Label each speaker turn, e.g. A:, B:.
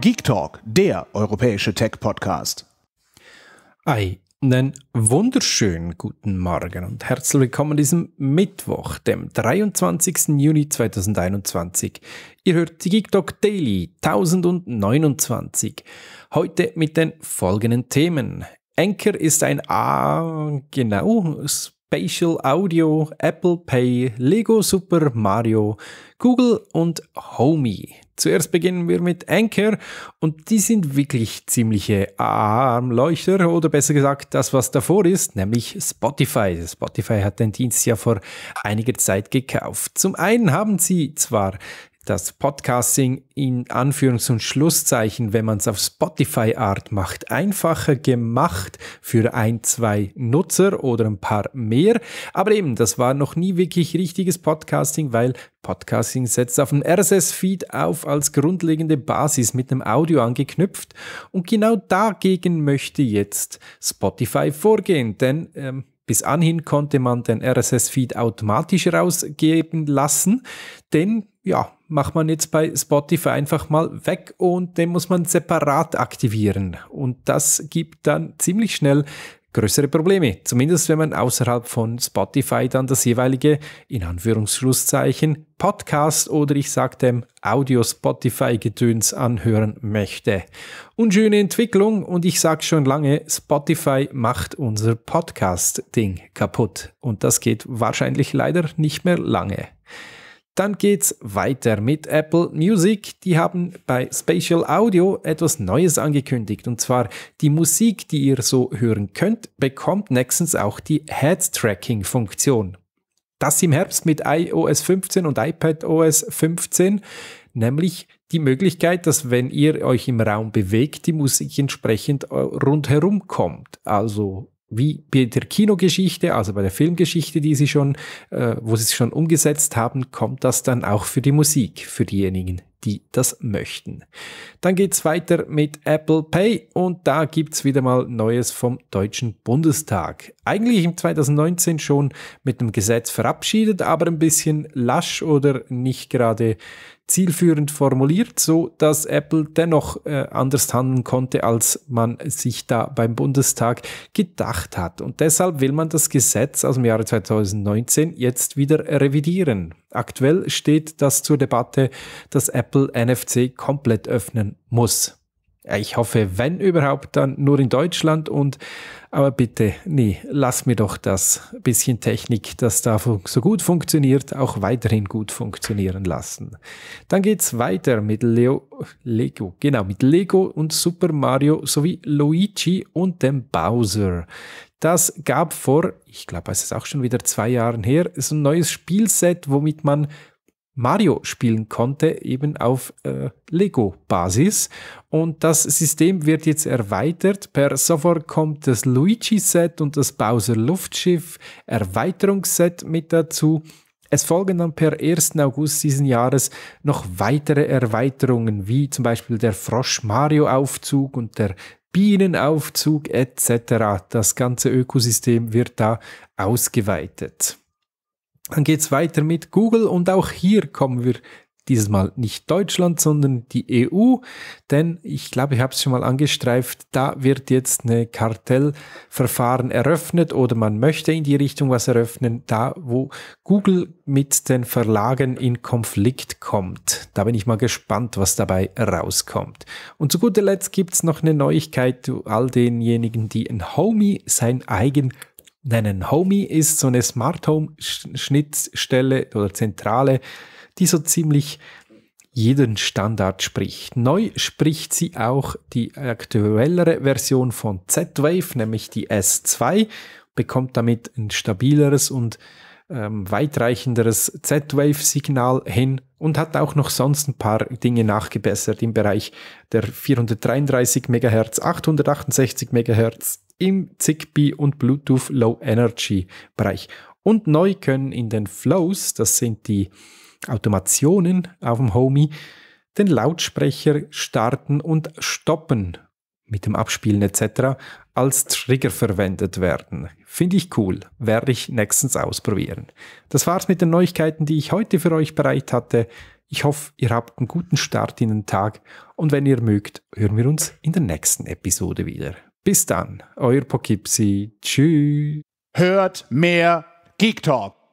A: Geek Talk, der europäische Tech-Podcast. Einen wunderschönen guten Morgen und herzlich willkommen an diesem Mittwoch, dem 23. Juni 2021. Ihr hört die Geek Talk Daily 1029. Heute mit den folgenden Themen. Anchor ist ein A, ah, genau, Spatial Audio, Apple Pay, Lego Super Mario, Google und Homey. Zuerst beginnen wir mit Anchor und die sind wirklich ziemliche Armleuchter oder besser gesagt das, was davor ist, nämlich Spotify. Spotify hat den Dienst ja vor einiger Zeit gekauft. Zum einen haben sie zwar dass Podcasting in Anführungs- und Schlusszeichen, wenn man es auf Spotify-Art macht, einfacher gemacht für ein, zwei Nutzer oder ein paar mehr. Aber eben, das war noch nie wirklich richtiges Podcasting, weil Podcasting setzt auf ein RSS-Feed auf als grundlegende Basis mit einem Audio angeknüpft. Und genau dagegen möchte jetzt Spotify vorgehen, denn ähm, bis anhin konnte man den RSS-Feed automatisch rausgeben lassen. Den, ja, macht man jetzt bei Spotify einfach mal weg und den muss man separat aktivieren. Und das gibt dann ziemlich schnell größere Probleme. Zumindest wenn man außerhalb von Spotify dann das jeweilige, in Anführungsschlusszeichen, Podcast oder ich sag dem Audio-Spotify-Gedöns anhören möchte. Unschöne Entwicklung und ich sag schon lange, Spotify macht unser Podcast-Ding kaputt. Und das geht wahrscheinlich leider nicht mehr lange. Dann geht's weiter mit Apple Music. Die haben bei Spatial Audio etwas Neues angekündigt. Und zwar die Musik, die ihr so hören könnt, bekommt nächstens auch die Head-Tracking-Funktion. Das im Herbst mit iOS 15 und iPadOS 15, nämlich die Möglichkeit, dass wenn ihr euch im Raum bewegt, die Musik entsprechend äh, rundherum kommt. Also wie bei der Kinogeschichte, also bei der Filmgeschichte, die sie schon, äh, wo sie es schon umgesetzt haben, kommt das dann auch für die Musik, für diejenigen, die das möchten. Dann geht es weiter mit Apple Pay und da gibt es wieder mal Neues vom Deutschen Bundestag. Eigentlich im 2019 schon mit einem Gesetz verabschiedet, aber ein bisschen lasch oder nicht gerade zielführend formuliert, so dass Apple dennoch äh, anders handeln konnte, als man sich da beim Bundestag gedacht hat. Und deshalb will man das Gesetz aus dem Jahre 2019 jetzt wieder revidieren. Aktuell steht das zur Debatte, dass Apple Apple NFC komplett öffnen muss. Ich hoffe, wenn überhaupt, dann nur in Deutschland und aber bitte, nee, lass mir doch das bisschen Technik, das da so gut funktioniert, auch weiterhin gut funktionieren lassen. Dann geht's weiter mit Leo, Lego, genau, mit Lego und Super Mario sowie Luigi und dem Bowser. Das gab vor, ich glaube, es ist auch schon wieder zwei Jahren her, so ein neues Spielset, womit man Mario spielen konnte, eben auf äh, Lego-Basis. Und das System wird jetzt erweitert. Per sofort kommt das Luigi-Set und das Bowser-Luftschiff-Erweiterungsset mit dazu. Es folgen dann per 1. August diesen Jahres noch weitere Erweiterungen, wie zum Beispiel der Frosch-Mario-Aufzug und der Bienenaufzug etc. Das ganze Ökosystem wird da ausgeweitet. Dann geht es weiter mit Google und auch hier kommen wir dieses Mal nicht Deutschland, sondern die EU, denn ich glaube, ich habe es schon mal angestreift, da wird jetzt eine Kartellverfahren eröffnet oder man möchte in die Richtung was eröffnen, da wo Google mit den Verlagen in Konflikt kommt. Da bin ich mal gespannt, was dabei rauskommt. Und zu guter Letzt gibt's noch eine Neuigkeit zu all denjenigen, die ein Homie sein eigen nennen. Homey ist so eine Smart Home Schnittstelle oder Zentrale, die so ziemlich jeden Standard spricht. Neu spricht sie auch die aktuellere Version von Z-Wave, nämlich die S2, bekommt damit ein stabileres und ähm, weitreichenderes Z-Wave-Signal hin und hat auch noch sonst ein paar Dinge nachgebessert im Bereich der 433 MHz, 868 MHz im Zigbee und Bluetooth Low Energy Bereich. Und neu können in den Flows, das sind die Automationen auf dem Homey, den Lautsprecher starten und stoppen mit dem Abspielen etc. als Trigger verwendet werden. Finde ich cool, werde ich nächstens ausprobieren. Das war's mit den Neuigkeiten, die ich heute für euch bereit hatte. Ich hoffe, ihr habt einen guten Start in den Tag und wenn ihr mögt, hören wir uns in der nächsten Episode wieder. Bis dann, euer Pokipsi. Tschüss. Hört mehr Geek Talk.